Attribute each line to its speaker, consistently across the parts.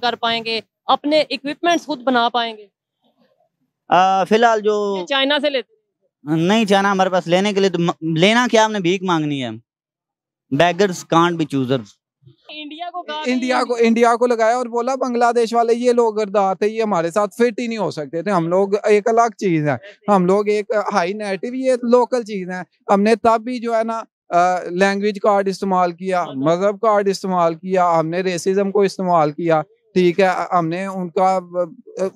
Speaker 1: कर पाएंगे अपने इक्विपमेंट खुद बना पाएंगे
Speaker 2: फिलहाल जो
Speaker 3: चाइना से लेते
Speaker 2: नहीं चाइना हमारे पास लेने के लिए तो लेना क्या हमने भीख मांगनी है
Speaker 3: beggars can't be choosers India को इंडिया को इंडिया को लगाया और बोला बांग्लादेश वाले ये लोग गर्दार थे ये हमारे साथ फिट ही नहीं हो सकते थे हम लोग एक अलग चीज है हम लोग एक हाई नेटिव ये लोकल चीज है हमने तब भी जो है ना लैंग्वेज कार्ड इस्तेमाल किया मतलब- मजहब कार्ड इस्तेमाल किया हमने रेसिज्म को इस्तेमाल किया ठीक है हमने उनका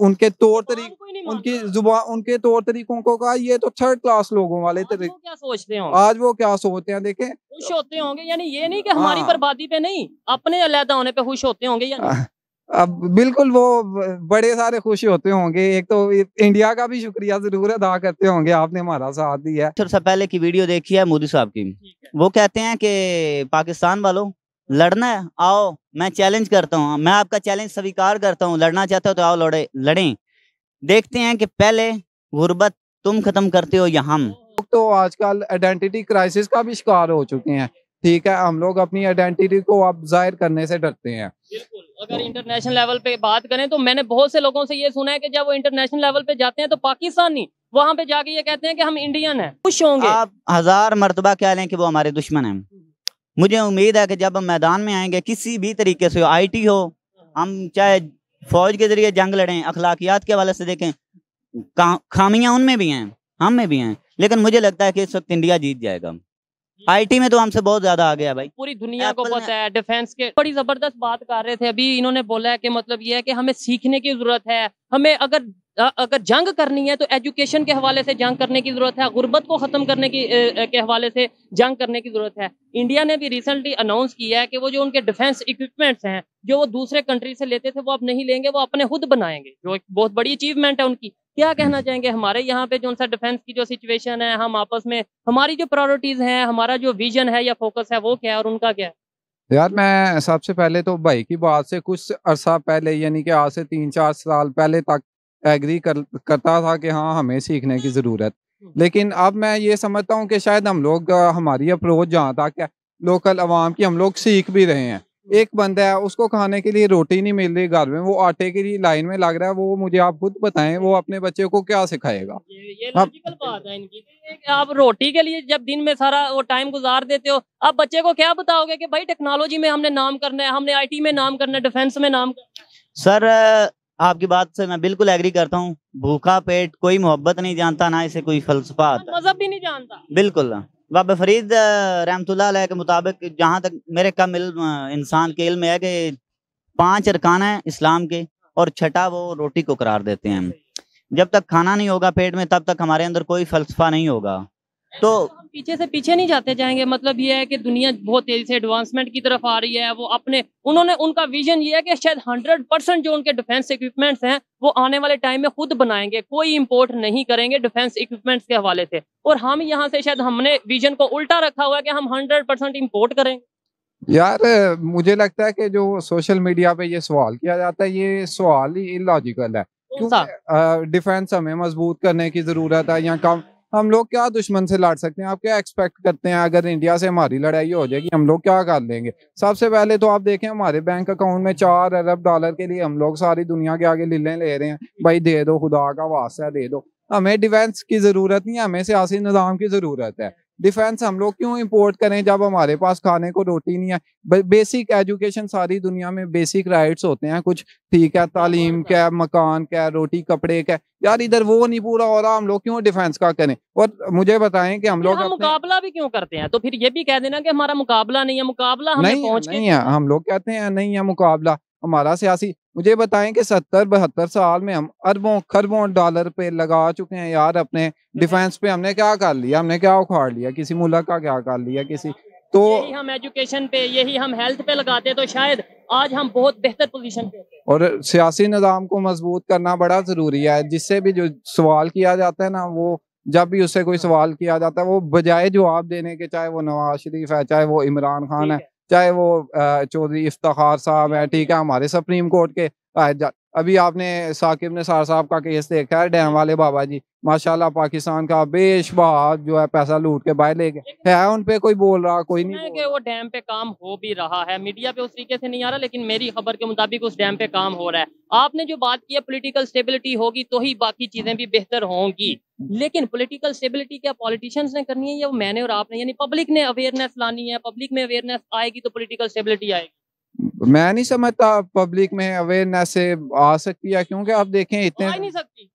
Speaker 3: उनके तौर तरीके उनकी जुबान उनके तौर तरीकों को कहा ये तो थर्ड क्लास लोगों वाले वो क्या सोचते हैं आज वो क्या सोचते हैं देखे खुश
Speaker 1: होते होंगे यानी ये नहीं कि हाँ। हमारी बर्बादी पे नहीं अपने अलहदा होने पे खुश होते होंगे
Speaker 3: अब बिल्कुल वो बड़े सारे खुश होते होंगे एक तो इंडिया का भी शुक्रिया जरूर अदा करते होंगे आपने हमारा साथ दिया है सबसे पहले की वीडियो देखी है मोदी साहब की वो कहते
Speaker 2: हैं कि पाकिस्तान वालों लड़ना है आओ मैं चैलेंज करता हूँ मैं आपका चैलेंज स्वीकार करता हूँ लड़ना चाहते हो तो आओ लड़े लड़े देखते हैं कि पहले गुर्बत
Speaker 3: तुम खत्म करते हो या हम तो आजकल आइडेंटिटी क्राइसिस का भी शिकार हो चुके हैं ठीक है हम लोग अपनी आइडेंटिटी को अब जाहिर करने से डरते हैं
Speaker 1: बिल्कुल अगर इंटरनेशनल लेवल पे बात करें तो मैंने बहुत से लोगों से ये सुना है कि जब वो इंटरनेशनल लेवल पे जाते हैं तो पाकिस्तानी वहाँ पे जाके ये कहते हैं कि हम इंडियन हैं
Speaker 2: खुश होंगे आप हजार मरतबा कह लें कि वो हमारे दुश्मन हैं मुझे उम्मीद है कि जब हम मैदान में आएंगे किसी भी तरीके से आईटी हो हम चाहे फौज के जरिए जंग लड़ें अखलाकियात के हवाले से देखें खामियां उनमें भी हैं हम में भी हैं लेकिन मुझे लगता है कि इस वक्त इंडिया जीत जाएगा हम्म। आईटी में तो हमसे बहुत ज्यादा आ गया भाई
Speaker 1: पूरी दुनिया को पता है डिफेंस के बड़ी जबरदस्त बात कर रहे थे अभी इन्होंने बोला है कि मतलब ये है कि हमें सीखने की जरूरत है हमें अगर अगर जंग करनी है तो एजुकेशन के हवाले से जंग करने की ज़रूरत है गुर्बत को ख़त्म करने की ए, के हवाले से जंग करने की ज़रूरत है इंडिया ने भी रिसेंटली अनाउंस किया है कि वो जो उनके डिफेंस इक्विपमेंट्स हैं जो वो दूसरे कंट्री से लेते थे वो अब नहीं लेंगे वो अपने खुद बनाएंगे जो एक बहुत बड़ी अचीवमेंट है उनकी क्या कहना चाहेंगे हमारे यहाँ पे जो सा डिफेंस की जो सिचुएशन है हम आपस में हमारी जो प्रायोरिटीज़ हैं हमारा जो विजन है या फोकस है वो क्या है और उनका क्या है
Speaker 3: यार मैं सबसे पहले तो भाई की बात से कुछ अरसा पहले यानी कि आज से तीन चार साल पहले तक एग्री कर करता था कि हाँ हमें सीखने की ज़रूरत लेकिन अब मैं ये समझता हूँ कि शायद हम लोग हमारी अप्रोच जहाँ तक है लोकल आवाम की हम लोग सीख भी रहे हैं एक बंदा है उसको खाने के लिए रोटी नहीं मिल रही घर में वो आटे के लिए लाइन में लग रहा है वो मुझे आप खुद बताएं वो अपने बच्चे को क्या सिखाएगा ये,
Speaker 1: ये आप, हाँ। बात है इनकी आप रोटी के लिए जब दिन में सारा वो टाइम गुजार देते हो आप बच्चे को क्या बताओगे कि भाई टेक्नोलॉजी में हमने नाम करना है हमने आईटी में नाम करना है डिफेंस में नाम करना
Speaker 2: है सर आपकी बात से मैं बिल्कुल एग्री करता हूँ भूखा पेट कोई मोहब्बत नहीं जानता ना इसे कोई फलसफा
Speaker 1: मजहब भी नहीं जानता
Speaker 2: बिल्कुल बाबा फरीद रहमतुल्लाह के मुताबिक जहाँ तक मेरे कम इल्म इंसान के इल्म है कि पांच अरकान है इस्लाम के और छठा वो रोटी को करार देते हैं जब तक खाना नहीं होगा पेट में तब तक हमारे अंदर कोई फलसफा नहीं होगा तो, तो
Speaker 1: पीछे से पीछे नहीं जाते जाएंगे मतलब ये है कि दुनिया बहुत तेजी से एडवांसमेंट की तरफ आ रही है वो अपने उन्होंने उनका विजन ये है कि शायद हंड्रेड परसेंट जो उनके डिफेंस इक्विपमेंट्स हैं वो आने वाले टाइम में खुद बनाएंगे कोई इंपोर्ट नहीं करेंगे डिफेंस इक्विपमेंट्स के हवाले से और हम यहाँ से शायद हमने विजन को उल्टा रखा हुआ है कि हम हंड्रेड परसेंट इम्पोर्ट करेंगे
Speaker 3: यार मुझे लगता है कि जो सोशल मीडिया पे ये सवाल किया जाता है ये सवाल ही इलॉजिकल है डिफेंस हमें मजबूत करने की जरूरत है या कम हम लोग क्या दुश्मन से लड़ सकते हैं आप क्या एक्सपेक्ट करते हैं अगर इंडिया से हमारी लड़ाई हो जाएगी हम लोग क्या कर लेंगे सबसे पहले तो आप देखें हमारे बैंक अकाउंट में चार अरब डॉलर के लिए हम लोग सारी दुनिया के आगे लीलें ले रहे हैं भाई दे दो खुदा का वास्ता दे दो हमें डिफेंस की ज़रूरत नहीं है हमें सियासी निज़ाम की ज़रूरत है डिफेंस हम लोग क्यों इंपोर्ट करें जब हमारे पास खाने को रोटी नहीं है बेसिक एजुकेशन सारी दुनिया में बेसिक राइट्स होते हैं कुछ ठीक है तालीम क्या मकान क्या रोटी कपड़े क्या यार इधर वो नहीं पूरा हो रहा हम लोग क्यों डिफेंस का करें और मुझे बताएं कि हम लोग
Speaker 1: मुकाबला भी क्यों करते हैं तो फिर ये भी कह देना कि हमारा मुकाबला नहीं है मुकाबला हमें नहीं, नहीं है
Speaker 3: हम लोग कहते हैं नहीं है मुकाबला हमारा सियासी मुझे बताएं कि सत्तर बहत्तर साल में हम अरबों खरबों डॉलर पे लगा चुके हैं यार अपने हम्म, हम्म। डिफेंस पे हमने क्या कर लिया हमने क्या उखाड़ लिया किसी मुल्क का क्या कर लिया किसी तो यही
Speaker 1: हम एजुकेशन पे यही हम हेल्थ पे लगाते तो शायद आज हम बहुत बेहतर पोजीशन पे
Speaker 3: और सियासी निज़ाम को मजबूत करना बड़ा ज़रूरी है जिससे भी जो सवाल किया जाता है ना वो जब भी उससे कोई हाँ। सवाल किया जाता है वो बजाय जवाब देने के चाहे वो नवाज शरीफ है चाहे वो इमरान खान है चाहे वो चौधरी इफ्तार साहब है ठीक है हमारे सुप्रीम कोर्ट के अभी आपने साकिब ने सार साहब का केस देखा है डैम वाले बाबा जी माशाल्लाह पाकिस्तान का बेशबहा जो है पैसा लूट के बाहर ले गए है उन पे कोई बोल रहा कोई नहीं
Speaker 1: कि वो डैम पे काम हो भी रहा है मीडिया पे उस तरीके से नहीं आ रहा लेकिन मेरी खबर के मुताबिक उस डैम पे काम हो रहा है आपने जो बात की है पोलिटिकल स्टेबिलिटी होगी तो ही बाकी चीजें भी बेहतर होंगी लेकिन पोलिटिकल स्टेबिलिटी क्या पॉलिटिशियंस ने करनी है या मैंने और आपने यानी पब्लिक ने अवेयरनेस लानी है पब्लिक में अवेयरनेस आएगी तो पोलिटिकल स्टेबिलिटी आएगी
Speaker 3: मैं नहीं समझता पब्लिक में अवेयरनेस से आ सकती है क्योंकि आप देखें इतने नहीं सकती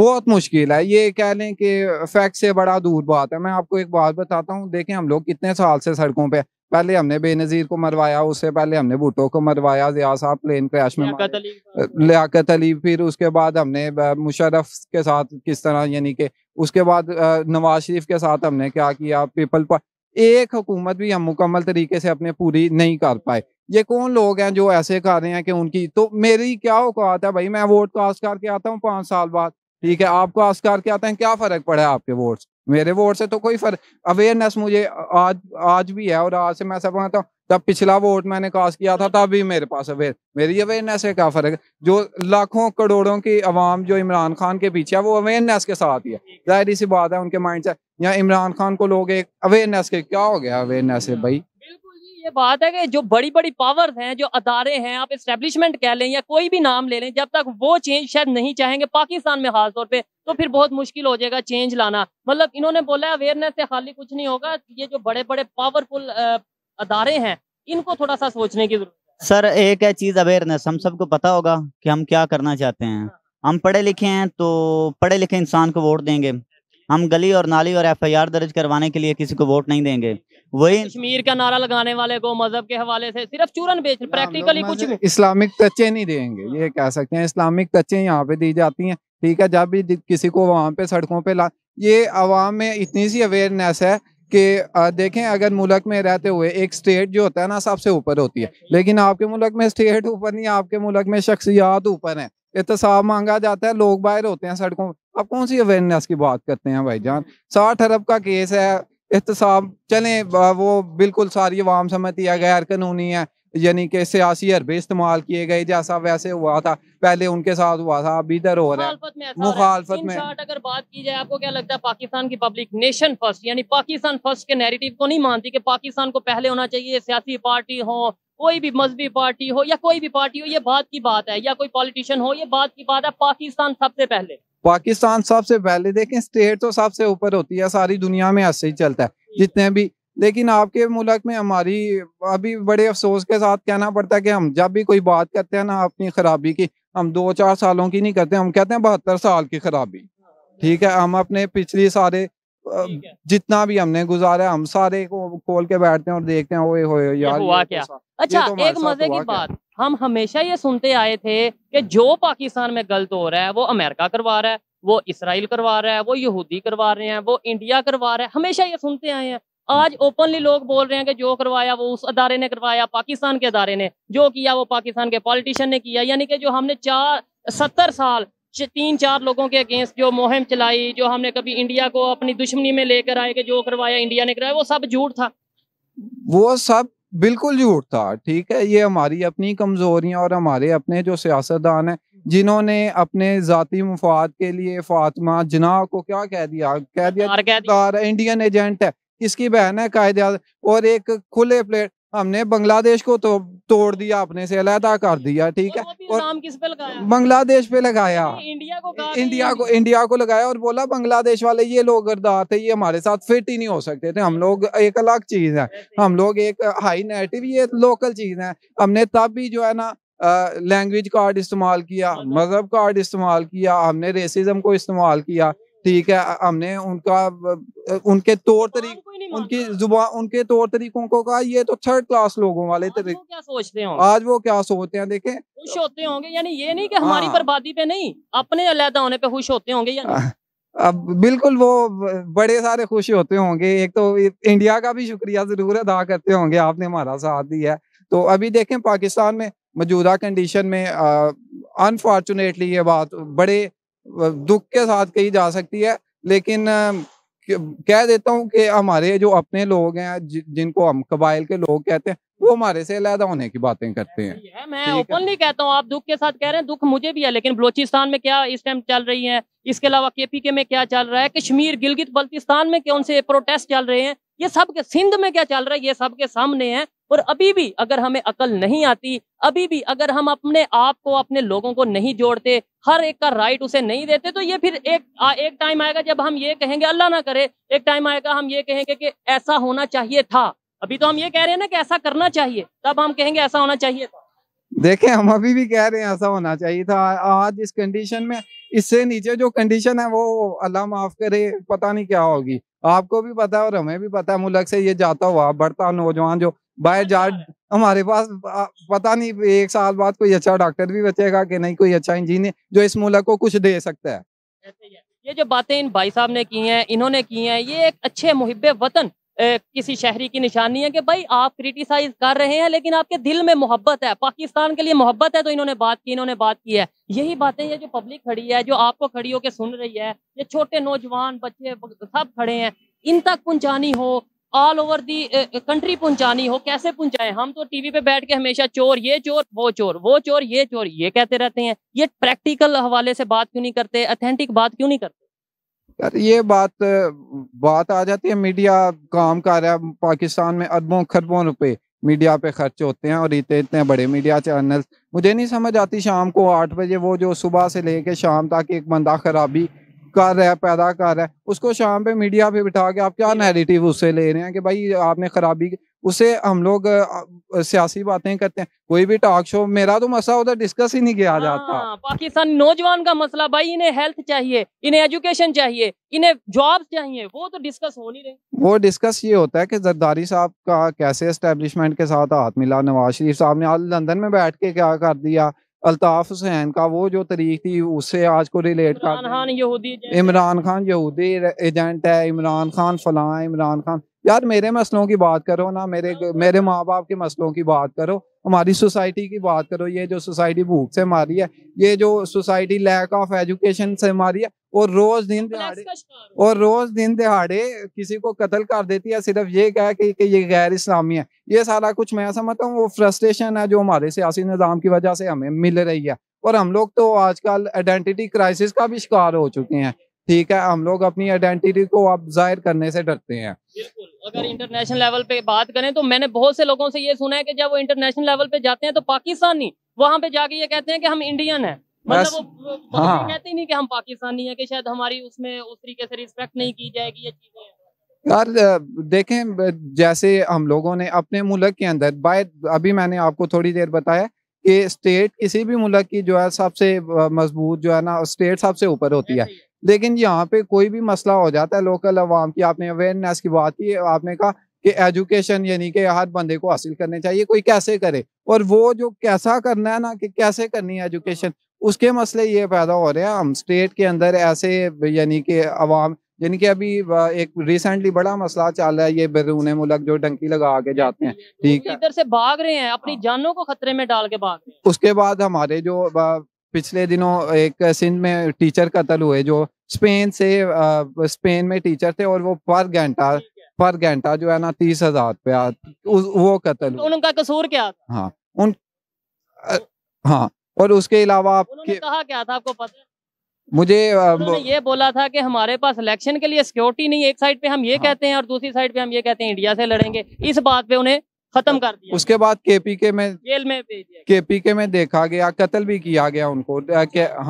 Speaker 3: बहुत मुश्किल है ये कह लें कि फैक्ट से बड़ा दूर बात है मैं आपको एक बात बताता हूँ देखें हम लोग कितने साल से सड़कों पे पहले हमने बेनजीर को मरवाया उससे पहले हमने भुटो को मरवाया जिया साहब प्लेन क्रैश में लियाकत अली फिर उसके बाद हमने मुशरफ के साथ किस तरह यानी कि उसके बाद नवाज शरीफ के साथ हमने क्या किया पीपल एक हुकूमत भी हम मुकम्मल तरीके से अपने पूरी नहीं कर पाए ये कौन लोग हैं जो ऐसे कर रहे हैं कि उनकी तो मेरी क्या औकात है भाई मैं वोट कास्ट करके आता हूँ पाँच साल बाद ठीक है आप कास्ट करके आते हैं क्या फ़र्क पड़ा है आपके वोट मेरे वोट से तो कोई फर्क अवेयरनेस मुझे आज आज भी है और आज से मैं समझता हूँ तब पिछला वोट मैंने कास्ट किया था तब भी मेरे पास अवेयर मेरी अवेयरनेस है क्या फर्क जो लाखों करोड़ों की आवाम जो इमरान खान के पीछे है वो अवेयरनेस के साथ ही है जाहिर सी बात है उनके माइंड से या इमरान खान को लोग एक अवेयरनेस के क्या हो गया अवेयरनेस है भाई
Speaker 1: ये बात है कि जो बड़ी बड़ी पावर्स हैं जो अदारे हैं आप इस्टेब्लिशमेंट कह लें या कोई भी नाम ले लें जब तक वो चेंज शायद नहीं चाहेंगे पाकिस्तान में खास तौर पे तो फिर बहुत मुश्किल हो जाएगा चेंज लाना मतलब इन्होंने बोला अवेयरनेस से खाली कुछ नहीं होगा ये जो बड़े बड़े पावरफुल अदारे हैं इनको थोड़ा सा सोचने की जरूरत
Speaker 2: सर एक है चीज़ अवेयरनेस हम सबको पता होगा कि हम क्या करना चाहते हैं हाँ। हम पढ़े लिखे हैं तो पढ़े लिखे इंसान को वोट देंगे हम गली और नाली और एफआईआर दर्ज करवाने के लिए किसी को वोट नहीं देंगे
Speaker 3: वही
Speaker 1: कश्मीर का नारा लगाने वाले को मजहब के हवाले से सिर्फ चूरन बेच प्रैक्टिकली कुछ
Speaker 3: इस्लामिक टचे नहीं देंगे ये कह सकते हैं इस्लामिक टचे यहाँ पे दी जाती हैं ठीक है जब भी किसी को वहाँ पे सड़कों पे ला ये आवाम में इतनी सी अवेयरनेस है कि देखें अगर मुल्क में रहते हुए एक स्टेट जो होता है ना सबसे ऊपर होती है लेकिन आपके मुल्क में स्टेट ऊपर नहीं आपके मुल्क में शख्सियात ऊपर है एहतसाब तो मांगा जाता है लोग बाहर होते हैं सड़कों पर आप कौन सी अवेयरनेस की बात करते हैं भाई जान साठ अरब का केस है एहतसाब तो चलें वो बिल्कुल सारी आवाम समझती है गैर कानूनी है यानी कि सियासी हरबे इस्तेमाल किए गए जैसा वैसे हुआ था पहले उनके साथ हुआ था अब इधर हो रहा है मुखालफत में अगर
Speaker 1: बात की जाए आपको क्या लगता है पाकिस्तान की पब्लिक नेशन फर्स्ट यानी पाकिस्तान फर्स्ट के नैरेटिव को नहीं मानती कि पाकिस्तान को पहले होना चाहिए सियासी पार्टी हो कोई भी मजहबी पार्टी हो या कोई भी पार्टी हो ये बात की बात है या कोई पॉलिटिशियन हो ये बात की बात है पाकिस्तान सबसे पहले
Speaker 3: पाकिस्तान सबसे पहले देखें स्टेट तो सबसे ऊपर होती है सारी दुनिया में ऐसे ही चलता है जितने भी लेकिन आपके मुल्क में हमारी अभी बड़े अफसोस के साथ कहना पड़ता है कि हम जब भी कोई बात करते हैं ना अपनी खराबी की हम दो चार सालों की नहीं करते हम कहते हैं बहत्तर साल की खराबी ठीक है हम अपने पिछली सारे जितना भी हमने गुजारा हम सारे को खोल के बैठते हैं और देखते हैं ओए होए यार हुआ तो क्या अच्छा तो एक मजे की बात
Speaker 1: हम हमेशा ये सुनते आए थे कि जो पाकिस्तान में गलत हो रहा है वो अमेरिका करवा रहा है वो इसराइल करवा रहा है वो यहूदी करवा रहे हैं वो इंडिया करवा रहा है हमेशा ये सुनते आए हैं आज ओपनली लोग बोल रहे हैं कि जो करवाया वो उस अदारे ने करवाया पाकिस्तान के अदारे ने जो किया वो पाकिस्तान के पॉलिटिशियन ने किया यानी कि जो हमने चार सत्तर साल तीन चार लोगों के अगेंस्ट जो मुहिम चलाई जो हमने कभी इंडिया को अपनी दुश्मनी में लेकर आए कि जो करवाया इंडिया ने कराया वो सब झूठ था
Speaker 3: वो सब बिल्कुल झूठ था ठीक है ये हमारी अपनी कमजोरियां और हमारे अपने जो सियासतदान हैं जिन्होंने अपने जाति मुफाद के लिए फातिमा जना को क्या कह दिया कह दिया, कह दिया। इंडियन एजेंट है इसकी बहन है कायद और एक खुले प्लेट हमने बांग्लादेश को तो तोड़ दिया आपने से अलहदा कर दिया ठीक है और
Speaker 1: नाम किस पे लगाया
Speaker 3: बांग्लादेश पे लगाया
Speaker 1: इंडिया को इंडिया को इंडिया को
Speaker 3: लगाया और बोला बांग्लादेश वाले ये लोग गर्दार थे ये हमारे साथ फिट ही नहीं हो सकते थे हम लोग एक अलग चीज है हम लोग एक हाई नेटिव ये लोकल चीज है हमने तब भी जो है ना लैंग्वेज कार्ड इस्तेमाल किया मतलब मजहब कार्ड इस्तेमाल किया हमने रेसिज्म को इस्तेमाल किया ठीक है हमने उनका उनके तौर हाँ, तरीके उनकी जुबान उनके तौर तरीकों को कहा ये तो थर्ड क्लास लोगों वाले तरीके क्या सोचते हैं आज वो क्या सोचते हैं देखें
Speaker 1: खुश होते होंगे यानी ये नहीं कि हमारी हाँ। बर्बादी पे नहीं अपने अलहदा होने पे खुश होते होंगे
Speaker 3: अब बिल्कुल वो बड़े सारे खुश होते होंगे एक तो इंडिया का भी शुक्रिया जरूर अदा करते होंगे आपने हमारा साथ दिया तो अभी देखें पाकिस्तान में मौजूदा कंडीशन में अनफॉर्चुनेटली ये बात बड़े दुख के साथ कही जा सकती है लेकिन कह देता हूँ कि हमारे जो अपने लोग हैं जिनको हम कबाइल के लोग कहते हैं वो हमारे से अलहदा होने की बातें करते हैं
Speaker 1: है, मैं ओपनली कहता हूँ आप दुख के साथ कह रहे हैं दुख मुझे भी है लेकिन बलोचिस्तान में क्या इस टाइम चल रही है इसके अलावा के के में क्या चल रहा है कश्मीर गिलगित बल्तिस्तान में कौन से प्रोटेस्ट चल रहे हैं ये सब के सिंध में क्या चल रहा है ये सब के सामने है और अभी भी अगर हमें अकल नहीं आती अभी भी अगर हम अपने आप को अपने लोगों को नहीं जोड़ते हर एक का राइट उसे नहीं देते तो ये फिर एक आ, एक टाइम आएगा जब हम ये कहेंगे अल्लाह ना करे एक टाइम आएगा हम ये कहेंगे कि ऐसा होना चाहिए था अभी तो हम ये कह रहे हैं ना कि ऐसा करना चाहिए तब हम कहेंगे ऐसा होना चाहिए था
Speaker 3: देखे हम अभी भी कह रहे हैं ऐसा होना चाहिए था आज इस कंडीशन में इससे नीचे जो कंडीशन है वो अल्लाह माफ करे पता नहीं क्या होगी आपको भी पता है और हमें भी पता है मुल्क से ये जाता हुआ बढ़ता नौजवान जो बाहर अच्छा। जा हमारे पास पता नहीं एक साल बाद कोई अच्छा डॉक्टर भी बचेगा कि नहीं कोई अच्छा इंजीनियर जो इस मुल्क को कुछ दे सकता है
Speaker 1: ये जो बातें इन भाई साहब ने की हैं इन्होंने की हैं ये एक अच्छे मुहिब वतन ए, किसी शहरी की निशानी है कि भाई आप क्रिटिसाइज कर रहे हैं लेकिन आपके दिल में मोहब्बत है पाकिस्तान के लिए मोहब्बत है तो इन्होंने बात की इन्होंने बात की है यही बातें ये जो पब्लिक खड़ी है जो आपको खड़ी होकर सुन रही है ये छोटे नौजवान बच्चे सब खड़े हैं इन तक पहुंचानी हो ऑल ओवर दी कंट्री पहुंचानी हो कैसे पहुंचाएं हम तो टीवी पे बैठ के हमेशा चोर ये चोर वो चोर वो चोर ये चोर ये कहते रहते हैं ये प्रैक्टिकल हवाले से बात क्यों नहीं करते अथेंटिक बात क्यों नहीं करते
Speaker 3: यार ये बात बात आ जाती है मीडिया काम कर का रहा है पाकिस्तान में अरबों खरबों रुपए मीडिया पे खर्च होते हैं और इतने इतने बड़े मीडिया चैनल मुझे नहीं समझ आती शाम को आठ बजे वो जो सुबह से लेके शाम तक एक बंदा खराबी कर रहा है पैदा कर रहा है उसको शाम पे मीडिया पे बिठा के आप क्या नैरेटिव उससे ले रहे हैं कि भाई आपने खराबी उसे हम लोग सियासी बातें करते हैं कोई भी टॉक शो मेरा तो मसला उधर डिस्कस ही नहीं किया जाता हाँ,
Speaker 1: पाकिस्तान नौजवान का मसला भाई इन्हें हेल्थ चाहिए इन्हें एजुकेशन चाहिए इन्हें जॉब चाहिए वो तो डिस्कस हो नहीं रहे
Speaker 3: वो डिस्कस ये होता है कि जरदारी साहब का कैसे इस्टेब्लिशमेंट के साथ हाथ मिला नवाज शरीफ साहब ने आज लंदन में बैठ के क्या कर दिया अल्ताफ हुसैन का वो जो तरीक थी उससे आज को रिलेट
Speaker 1: कर
Speaker 3: इमरान खान यहूदी एजेंट है इमरान खान फलां इमरान खान यार मेरे मसलों की बात करो ना मेरे मेरे माँ बाप के मसलों की बात करो हमारी सोसाइटी की बात करो ये जो सोसाइटी भूख से मारी है ये जो सोसाइटी लैक ऑफ एजुकेशन से मारी है और रोज दिन दिहाड़े और रोज दिन दिहाड़े किसी को कत्ल कर देती है सिर्फ ये कह के कि ये गैर इस्लामी है ये सारा कुछ मैं समझता हूँ वो फ्रस्ट्रेशन है जो हमारे सियासी निज़ाम की वजह से हमें मिल रही है और हम लोग तो आजकल आइडेंटिटी क्राइसिस का भी शिकार हो चुके हैं ठीक है हम लोग अपनी आइडेंटिटी को अब जाहिर करने से डरते हैं बिल्कुल
Speaker 1: अगर इंटरनेशनल लेवल पे बात करें तो मैंने बहुत से लोगों से ये सुना है कि जब वो इंटरनेशनल लेवल पे जाते हैं तो पाकिस्तानी वहाँ पे जाके ये कहते हैं कि हम इंडियन है मतलब वो हाँ। कहते नहीं कि हम पाकिस्तानी है कि शायद हमारी उसमें उस तरीके से रिस्पेक्ट नहीं की जाएगी ये चीजें
Speaker 3: यार देखें जैसे हम लोगों ने अपने मुल्क के अंदर बाय अभी मैंने आपको थोड़ी देर बताया कि स्टेट किसी भी मुल्क की जो है सबसे मजबूत जो है ना स्टेट सबसे ऊपर होती है लेकिन यहाँ पे कोई भी मसला हो जाता है लोकल अवाम की आपने अवेयरनेस की बात की आपने कहा कि एजुकेशन यानी कि हर बंदे को हासिल करने चाहिए कोई कैसे करे और वो जो कैसा करना है ना कि कैसे करनी है एजुकेशन उसके मसले ये पैदा हो रहे हैं हम स्टेट के अंदर ऐसे यानी कि अवाम यानी कि अभी एक रिसेंटली बड़ा मसला चल रहा है ये बैरून मुलक जो डंकी लगा के जाते हैं ठीक
Speaker 1: है इधर से भाग रहे हैं अपनी हाँ। जानों को खतरे में डाल के भाग
Speaker 3: उसके बाद हमारे जो पिछले दिनों एक सिंध में टीचर कत्ल हुए जो स्पेन से स्पेन में टीचर थे और वो पर घंटा पर घंटा जो है ना तीस हजार रुपया वो कत्ल तो
Speaker 1: उनका कसूर क्या था?
Speaker 3: हाँ उन आ, हाँ और उसके अलावा आपके
Speaker 1: कहा क्या था आपको पता
Speaker 3: मुझे ये
Speaker 1: बोला था कि हमारे पास इलेक्शन के लिए सिक्योरिटी नहीं एक साइड पे हम ये हाँ। कहते हैं और दूसरी साइड पे हम ये कहते हैं इंडिया से लड़ेंगे इस बात पे उन्हें खत्म तो कर
Speaker 3: दिया उसके बाद केपीके में
Speaker 1: जेल में भेज
Speaker 3: दिया केपीके में देखा गया कत्ल भी किया गया उनको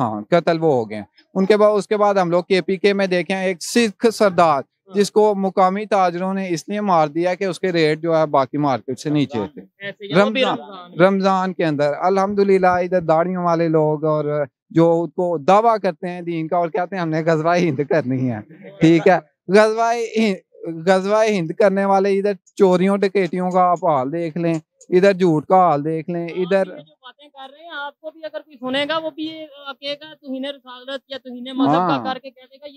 Speaker 3: हाँ कत्ल वो हो गए उनके बाद उसके बाद हम लोग केपीके में देखे एक सिख सरदार हाँ। जिसको मुकामी ताजरों ने इसलिए मार दिया कि उसके रेट जो है बाकी मार्केट से नीचे थे रमजान रमजान के अंदर अल्हम्दुलिल्लाह इधर दाढ़ियों वाले लोग और जो उसको दावा करते हैं दीन का और कहते हैं हमने गजवाई हिंद करनी है ठीक है गजवाई गजवा हिंद करने वाले इधर चोरियों डकेटियों का आप हाल देख लें इधर झूठ का हाल देख लें हाँ, इधर बातें
Speaker 1: कर रहे हैं आपको भी अगर कोई सुनेगा वो भी तुहिने या तुहिने मजहब का हाँ। करके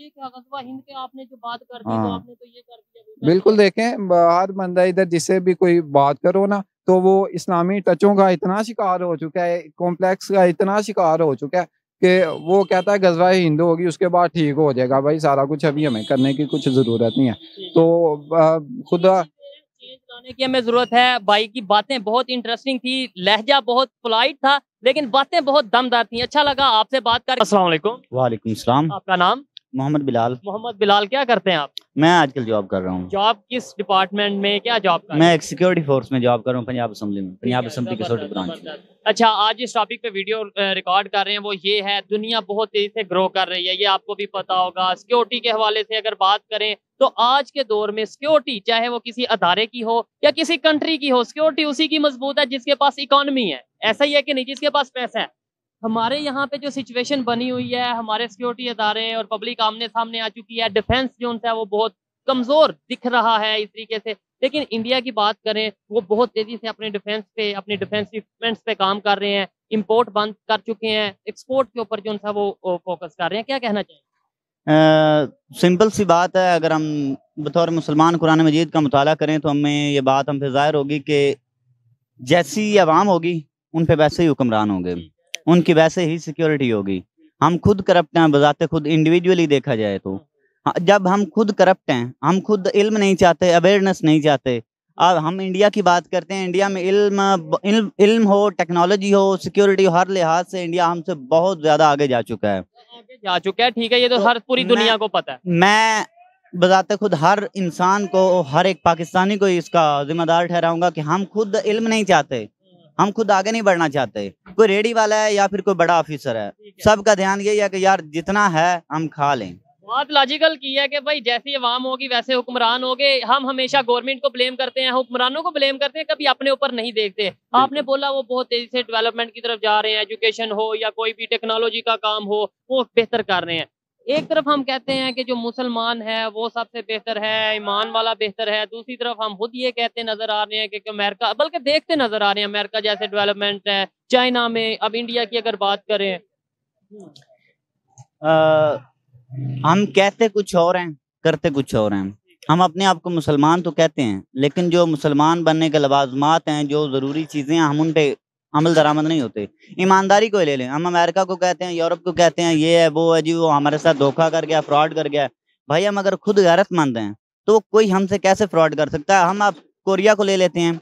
Speaker 1: ये क्या हिंद के आपने जो बात कर दी तो आपने
Speaker 3: तो ये कर दिया बिल्कुल देखें हर बंदा इधर जिसे भी कोई बात करो ना तो वो इस्लामी टचों का इतना शिकार हो चुका है कॉम्प्लेक्स का इतना शिकार हो चुका है कि वो कहता है गजवा हिंद होगी उसके बाद ठीक हो जाएगा भाई सारा कुछ अभी हमें करने की कुछ जरूरत नहीं है तो खुदा
Speaker 1: की हमें जरूरत है भाई की बातें बहुत इंटरेस्टिंग थी लहजा बहुत पोलाइट था लेकिन बातें बहुत दमदार थी अच्छा लगा आपसे बात कर अस्सलाम
Speaker 2: वालेकुम आपका नाम मोहम्मद बिलाल
Speaker 1: मोहम्मद बिलाल क्या करते हैं आप
Speaker 2: मैं आजकल जॉब कर रहा हूँ
Speaker 1: जॉब किस डिपार्टमेंट में क्या जॉब कर मैं
Speaker 2: सिक्योरिटी फोर्स में जॉब कर रहा हूँ पंजाब असम्बली में पंजाब असम्बली ब्रांच
Speaker 1: अच्छा आज इस टॉपिक पे वीडियो रिकॉर्ड कर रहे हैं वो ये है दुनिया बहुत तेजी से ग्रो कर रही है ये आपको भी पता होगा सिक्योरिटी के हवाले से अगर बात करें तो आज के दौर में सिक्योरिटी चाहे वो किसी अदारे की हो या किसी कंट्री की हो सिक्योरिटी उसी की मजबूत है जिसके पास इकोनमी है ऐसा ही है कि नहीं जिसके पास पैसा है हमारे यहाँ पे जो सिचुएशन बनी हुई है हमारे सिक्योरिटी अदारे और पब्लिक आमने सामने आ चुकी है डिफेंस जो है वो बहुत कमजोर दिख रहा है इस तरीके से लेकिन इंडिया की बात करें वो बहुत तेजी से अपने डिफेंस पे अपने डिफेंस इक्विपमेंट्स पे काम कर रहे हैं इंपोर्ट बंद कर चुके हैं एक्सपोर्ट के ऊपर जो है वो फोकस कर रहे हैं क्या कहना चाहिए
Speaker 2: सिंपल सी बात है अगर हम बतौर मुसलमान कुरान मजीद का मताल करें तो हमें ये बात हम पे ज़ाहिर होगी कि जैसी आवाम होगी उन पर वैसे ही हुक्मरान होंगे उनकी वैसे ही सिक्योरिटी होगी हम खुद करप्ट हैं बजाते खुद इंडिविजुअली देखा जाए तो हाँ, जब हम खुद करप्ट हैं हम खुद इल्म नहीं चाहते अवेयरनेस नहीं चाहते अब हम इंडिया की बात करते हैं इंडिया में इल्म इल्म, इल्म हो टेक्नोलॉजी हो सिक्योरिटी हो हर लिहाज से इंडिया हमसे बहुत ज्यादा आगे जा चुका है आगे
Speaker 1: जा चुका है ठीक है ये तो, तो हर पूरी दुनिया को पता है
Speaker 2: मैं बजाते खुद हर इंसान को हर एक पाकिस्तानी को इसका जिम्मेदार ठहराऊंगा कि हम खुद इल्म नहीं चाहते हम खुद आगे नहीं बढ़ना चाहते कोई रेडी वाला है या फिर कोई बड़ा ऑफिसर है सबका ध्यान यही है कि यार जितना है हम खा लें
Speaker 1: बात लॉजिकल की है कि भाई जैसी अवाम होगी वैसे हुक्मरान हो गए हम हमेशा गवर्नमेंट को ब्लेम करते हैं हुक्मरानों को ब्लेम करते हैं कभी अपने ऊपर नहीं देखते आपने बोला वो बहुत तेजी से डेवलपमेंट की तरफ जा रहे हैं एजुकेशन हो या कोई भी टेक्नोलॉजी का काम हो वो बेहतर कर रहे हैं एक तरफ हम कहते हैं कि जो मुसलमान है वो सबसे बेहतर है ईमान वाला बेहतर है दूसरी तरफ हम खुद ये कहते नजर आ रहे हैं कि अमेरिका बल्कि देखते नजर आ रहे हैं अमेरिका जैसे डेवलपमेंट है चाइना में अब इंडिया की अगर बात करें
Speaker 2: आ, हम कहते कुछ और हैं करते कुछ और हैं हम अपने आप को मुसलमान तो कहते हैं लेकिन जो मुसलमान बनने के लवाजमात हैं जो ज़रूरी चीज़ें हैं हम उन पर अमल दरामद नहीं होते ईमानदारी को ले लें हम अमेरिका को कहते हैं यूरोप को कहते हैं ये है वो है जी वो हमारे साथ धोखा कर गया फ्रॉड कर गया भाई हम अगर खुद गैरतमंद हैं तो कोई हमसे कैसे फ्रॉड कर सकता है हम आप कोरिया को ले लेते हैं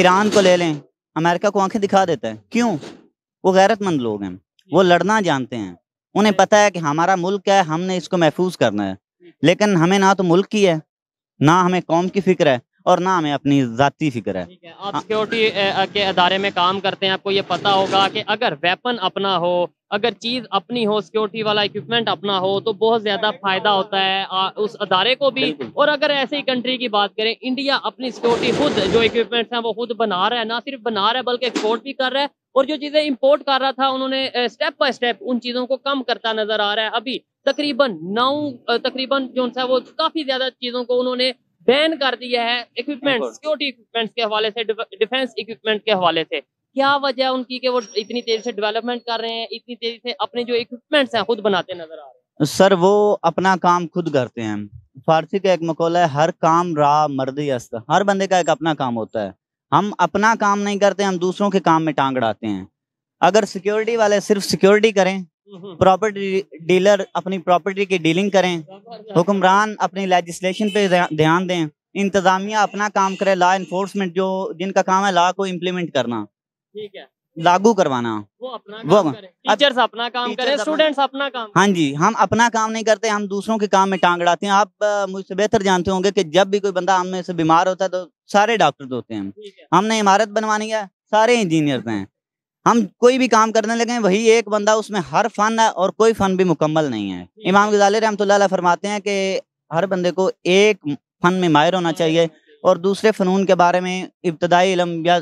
Speaker 2: ईरान को ले लें अमेरिका को आंखें दिखा देता है क्यों वो गैरतमंद लोग हैं वो लड़ना जानते हैं उन्हें पता है कि हमारा मुल्क है हमने इसको महफूज करना है लेकिन हमें ना तो मुल्क की है ना हमें कौम की फिक्र है और ना हमें अपनी ज़ाती फिक्र है है
Speaker 1: आप सिक्योरिटी के अदारे में काम करते हैं आपको ये पता होगा कि अगर वेपन अपना हो अगर चीज़ अपनी हो सिक्योरिटी वाला इक्विपमेंट अपना हो तो बहुत ज़्यादा फ़ायदा होता है आ, उस अदारे को भी और अगर ऐसे ही कंट्री की बात करें इंडिया अपनी सिक्योरिटी खुद जो इक्विपमेंट है वो खुद बना रहा है ना सिर्फ बना रहा है बल्कि एक्सपोर्ट भी कर रहा है और जो चीज़ें इम्पोर्ट कर रहा था उन्होंने स्टेप बाय स्टेप उन चीज़ों को कम करता नज़र आ रहा है अभी तकरीबन नौ तकरीबन जो सा वो काफ़ी ज़्यादा चीज़ों को उन्होंने बैन कर दिया है इक्विपमेंट सिक्योरिटी इक्विपमेंट के हवाले से डिफेंस इक्विपमेंट के हवाले से क्या वजह उनकी कि वो इतनी तेजी से डेवलपमेंट कर रहे हैं इतनी तेजी से अपने जो इक्विपमेंट्स हैं खुद बनाते नजर आ
Speaker 2: रहे हैं सर वो अपना काम खुद करते हैं फारसी का एक मकौला है हर काम रा मर्द अस्त हर बंदे का एक अपना काम होता है हम अपना काम नहीं करते हम दूसरों के काम में टांग अड़ाते हैं अगर सिक्योरिटी वाले सिर्फ सिक्योरिटी करें हम्म। प्रॉपर्टी डीलर अपनी प्रॉपर्टी की डीलिंग करें हुक्मरान अपनी लेजिस्लेशन पे ध्यान दें इंतजामिया अपना काम करे लॉ इन्फोर्समेंट जो जिनका काम है लॉ को इम्प्लीमेंट करना ठीक है लागू करवाना
Speaker 1: वो अपना वो काम टीचर्स अपना काम करें स्टूडेंट्स अपना काम
Speaker 2: हाँ जी हम अपना काम नहीं करते हम दूसरों के काम में टांग अड़ाते हैं आप मुझसे बेहतर जानते होंगे कि जब भी कोई बंदा हम में से बीमार होता है तो सारे डॉक्टर होते हैं हमने इमारत बनवानी है सारे इंजीनियर हैं हम कोई भी काम करने लगे वही एक बंदा उसमें हर फन है और कोई फन भी मुकम्मल नहीं है इमाम गजाल रहमत फरमाते हैं कि हर बंदे को एक फन में माहिर होना हाँ, चाहिए और दूसरे फ़नून के बारे में इब्तदाई इलम या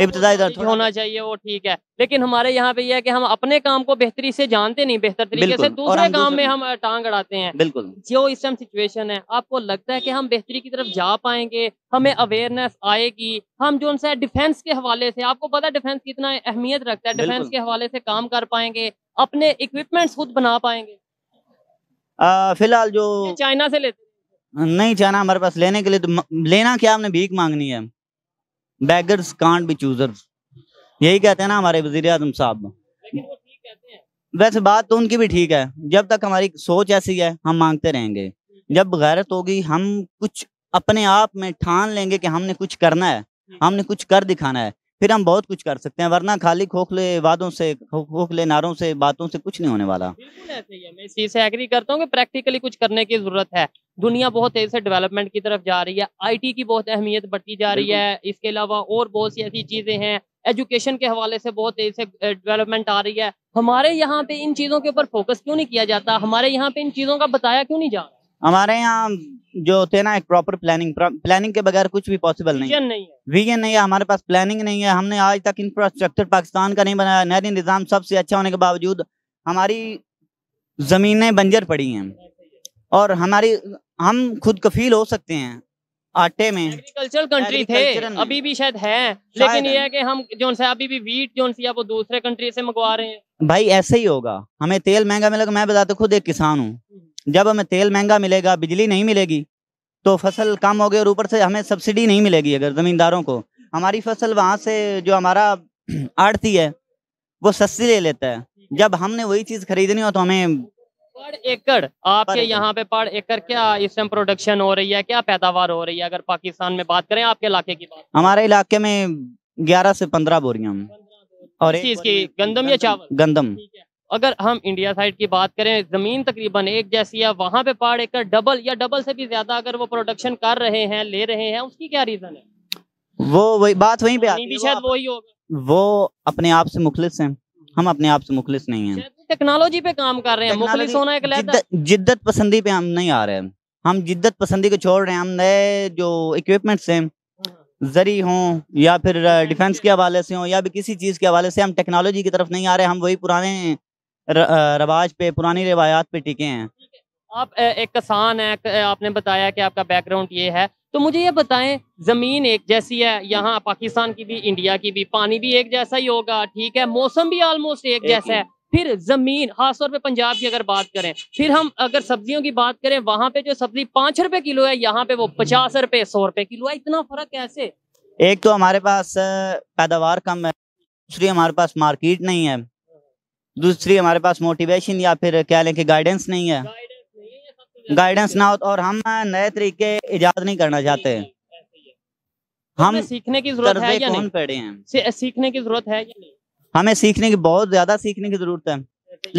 Speaker 2: इब्तदाई दर्द होना
Speaker 1: चाहिए वो ठीक है लेकिन हमारे यहाँ पे यह है कि हम अपने काम को बेहतरी से जानते नहीं बेहतर तरीके से दूसरे काम में हम टांग अड़ाते हैं बिल्कुल जो इस टाइम सिचुएशन है आपको लगता है कि हम बेहतरी की तरफ जा पाएंगे हमें अवेयरनेस आएगी हम जो उनसे डिफेंस के हवाले से आपको पता है डिफेंस कितना अहमियत रखता है डिफेंस के हवाले से काम कर पाएंगे अपने इक्विपमेंट खुद बना पाएंगे
Speaker 2: फिलहाल जो
Speaker 1: चाइना से लेते
Speaker 2: नहीं चाइना हमारे पास लेने के लिए तो लेना क्या हमने भीख मांगनी है बैगर्स कांट बी चूजर्स यही कहते हैं ना हमारे वजीर आजम साहब वैसे बात तो उनकी भी ठीक है जब तक हमारी सोच ऐसी है हम मांगते रहेंगे जब गैरत होगी हम कुछ अपने आप में ठान लेंगे कि हमने कुछ करना है हमने कुछ कर दिखाना है फिर हम बहुत कुछ कर सकते हैं वरना खाली खोखले वादों से खोखले नारों से बातों से कुछ नहीं होने वाला
Speaker 1: ऐसे ही है मैं इस चीज से एग्री करता हूँ कि प्रैक्टिकली कुछ करने की जरूरत है दुनिया बहुत तेज से डेवलपमेंट की तरफ जा रही है आईटी की बहुत अहमियत बढ़ती जा रही है इसके अलावा और बहुत सी ऐसी चीजें हैं एजुकेशन के हवाले से बहुत तेज से डेवलपमेंट आ रही है हमारे यहाँ पे इन चीजों के ऊपर फोकस क्यों नहीं किया जाता हमारे यहाँ पे इन चीजों का बताया क्यों नहीं जा रहा
Speaker 2: हमारे यहाँ जो होते हैं ना एक प्रॉपर प्लानिंग प्लानिंग के बगैर कुछ भी पॉसिबल नहीं है वीजन नहीं है हमारे पास प्लानिंग नहीं है हमने आज तक इंफ्रास्ट्रक्चर पाकिस्तान का नहीं बनाया नहरी निज़ाम सबसे अच्छा होने के बावजूद हमारी ज़मीनें बंजर पड़ी हैं और हमारी हम खुद कफील हो सकते हैं आटे में
Speaker 1: एग्रीकल्चरल कंट्री थे अभी भी शायद है लेकिन ये है कि हम जो अभी भी वीट जो वो दूसरे कंट्री से मंगवा रहे हैं
Speaker 2: भाई ऐसे ही होगा हमें तेल महंगा मिलेगा मैं बताता खुद एक किसान हूँ हम्म। जब हमें तेल महंगा मिलेगा बिजली नहीं मिलेगी तो फसल कम होगी और ऊपर से हमें सब्सिडी नहीं मिलेगी अगर ज़मींदारों को हमारी फसल वहाँ से जो हमारा आड़ती है वो सस्ती ले लेता है जब हमने वही चीज़ खरीदनी हो तो हमें
Speaker 1: पर एकड़ आपके यहाँ पे पर एकड़ क्या इस टाइम प्रोडक्शन हो रही है क्या पैदावार हो रही है अगर पाकिस्तान में बात करें आपके इलाके की बात
Speaker 2: हमारे इलाके में ग्यारह से पंद्रह बोरियां और चीज
Speaker 1: की गंदम या चावल गंदम अगर हम इंडिया साइड की बात करें ज़मीन तकरीबन एक जैसी है वहां पे पहाड़ एक डबल या डबल से भी ज़्यादा अगर वो प्रोडक्शन कर रहे हैं ले रहे हैं उसकी क्या रीज़न
Speaker 2: है वो वही बात वहीं पे आती है वो, वो, वो अपने आप से मुखलिस हैं हम अपने आप से मुखलिस नहीं हैं
Speaker 1: टेक्नोलॉजी पे काम कर रहे हैं मुखलिस होना एक
Speaker 2: जिद्दत, पसंदी पे हम नहीं आ रहे हैं हम जिद्दत पसंदी को छोड़ रहे हैं हम नए जो इक्विपमेंट्स हैं हाँ। जरी हों या फिर डिफेंस के हवाले से हो या भी किसी चीज़ के हवाले से हम टेक्नोलॉजी की तरफ नहीं आ रहे हम वही पुराने रवाज पे पुरानी रिवायात पे टिके हैं
Speaker 1: आप एक किसान हैं आपने बताया कि आपका बैकग्राउंड ये है तो मुझे ये बताएं ज़मीन एक जैसी है यहाँ पाकिस्तान की भी इंडिया की भी पानी भी एक जैसा ही होगा ठीक है मौसम भी ऑलमोस्ट एक, एक जैसा है फिर जमीन खासतौर पे पंजाब की अगर बात करें फिर हम अगर सब्जियों की बात करें वहां पे जो सब्जी पांच रुपए किलो है यहाँ पे वो पचास रुपए सौ रुपए किलो है इतना फर्क कैसे
Speaker 2: एक तो हमारे पास पैदावार कम है दूसरी हमारे पास मार्केट नहीं है दूसरी हमारे पास मोटिवेशन या फिर क्या लें कि गाइडेंस नहीं है गाइडेंस ना हो तो और हम नए तरीके इजाद नहीं करना चाहते हम सीखने
Speaker 1: की जरूरत है या नहीं पड़े हैं सीखने की जरूरत है या नहीं
Speaker 2: हमें सीखने की बहुत ज्यादा सीखने की जरूरत है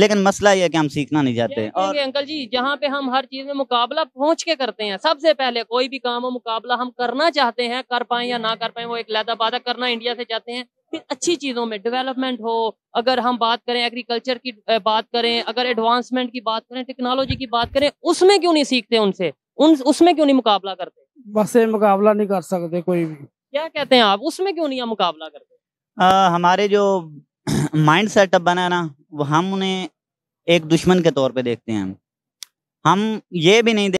Speaker 2: लेकिन मसला यह है कि हम सीखना नहीं चाहते और
Speaker 1: अंकल जी जहाँ पे हम हर चीज में मुकाबला पहुँच के करते हैं सबसे पहले कोई भी काम हो मुकाबला हम करना चाहते हैं कर पाए या ना कर पाए वो एक लहदा करना इंडिया से चाहते हैं फिर अच्छी चीज़ों में डेवलपमेंट हो अगर हम बात करें एग्रीकल्चर की बात करें अगर एडवांसमेंट की बात करें टेक्नोलॉजी की बात करें उसमें क्यों नहीं सीखते उनसे उन उसमें क्यों नहीं मुकाबला करते
Speaker 3: बस ये मुकाबला नहीं कर सकते
Speaker 2: कोई भी
Speaker 1: क्या कहते हैं आप उसमें क्यों नहीं मुकाबला करते
Speaker 2: आ, हमारे जो माइंड सेटअप बना ना हम उन्हें एक दुश्मन के तौर पर देखते हैं हम ये भी नहीं